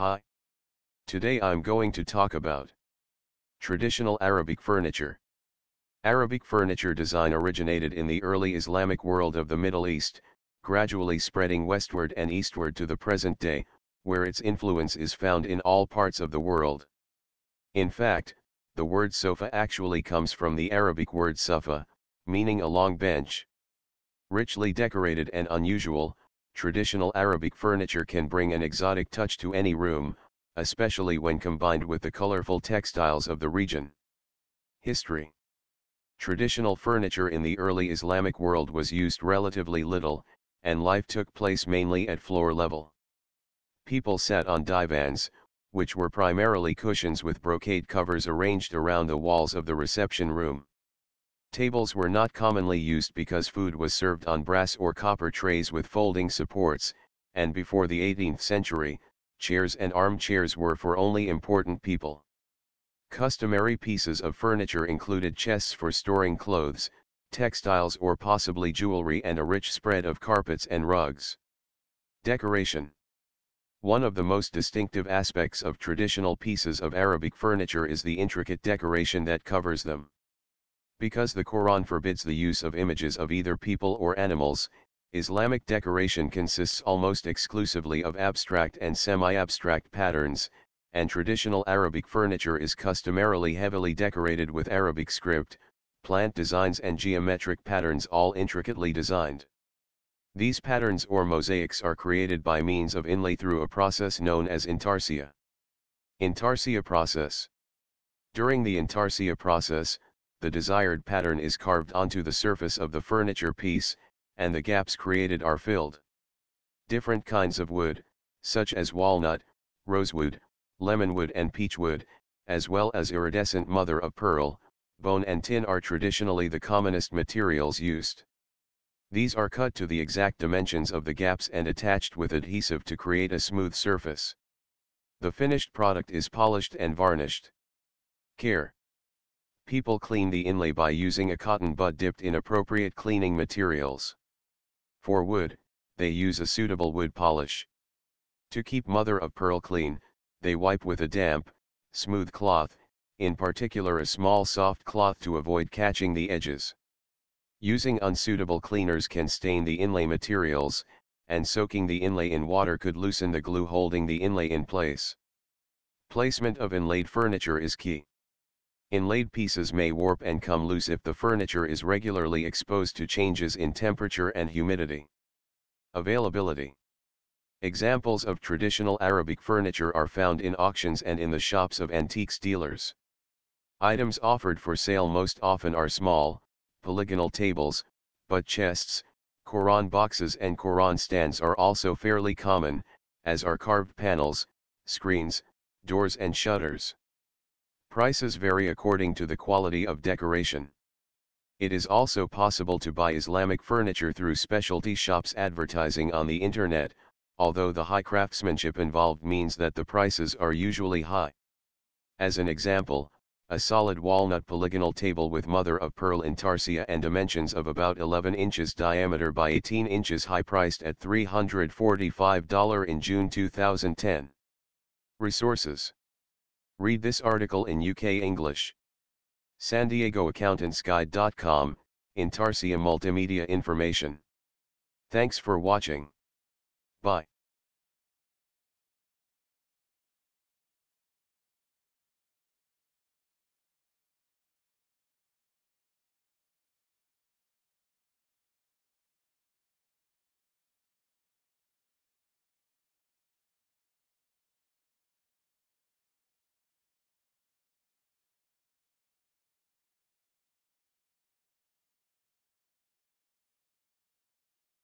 Hi. Today I'm going to talk about Traditional Arabic Furniture. Arabic furniture design originated in the early Islamic world of the Middle East, gradually spreading westward and eastward to the present day, where its influence is found in all parts of the world. In fact, the word sofa actually comes from the Arabic word safa, meaning a long bench. Richly decorated and unusual, traditional Arabic furniture can bring an exotic touch to any room, especially when combined with the colorful textiles of the region. History Traditional furniture in the early Islamic world was used relatively little, and life took place mainly at floor level. People sat on divans, which were primarily cushions with brocade covers arranged around the walls of the reception room. Tables were not commonly used because food was served on brass or copper trays with folding supports, and before the 18th century, chairs and armchairs were for only important people. Customary pieces of furniture included chests for storing clothes, textiles or possibly jewelry and a rich spread of carpets and rugs. Decoration One of the most distinctive aspects of traditional pieces of Arabic furniture is the intricate decoration that covers them. Because the Quran forbids the use of images of either people or animals, Islamic decoration consists almost exclusively of abstract and semi-abstract patterns, and traditional Arabic furniture is customarily heavily decorated with Arabic script, plant designs and geometric patterns all intricately designed. These patterns or mosaics are created by means of inlay through a process known as intarsia. Intarsia process. During the intarsia process, the desired pattern is carved onto the surface of the furniture piece, and the gaps created are filled. Different kinds of wood, such as walnut, rosewood, lemonwood and peachwood, as well as iridescent mother of pearl, bone and tin are traditionally the commonest materials used. These are cut to the exact dimensions of the gaps and attached with adhesive to create a smooth surface. The finished product is polished and varnished. Care people clean the inlay by using a cotton bud dipped in appropriate cleaning materials. For wood, they use a suitable wood polish. To keep mother-of-pearl clean, they wipe with a damp, smooth cloth, in particular a small soft cloth to avoid catching the edges. Using unsuitable cleaners can stain the inlay materials, and soaking the inlay in water could loosen the glue holding the inlay in place. Placement of inlaid furniture is key. Inlaid pieces may warp and come loose if the furniture is regularly exposed to changes in temperature and humidity. Availability Examples of traditional Arabic furniture are found in auctions and in the shops of antiques dealers. Items offered for sale most often are small, polygonal tables, but chests, Quran boxes and Quran stands are also fairly common, as are carved panels, screens, doors and shutters. Prices vary according to the quality of decoration. It is also possible to buy Islamic furniture through specialty shops advertising on the internet, although the high craftsmanship involved means that the prices are usually high. As an example, a solid walnut polygonal table with mother of pearl intarsia and dimensions of about 11 inches diameter by 18 inches high priced at $345 in June 2010. Resources Read this article in UK English. San Diego Accountants Guide.com, Intarsia Multimedia Information. Thanks for watching. Bye.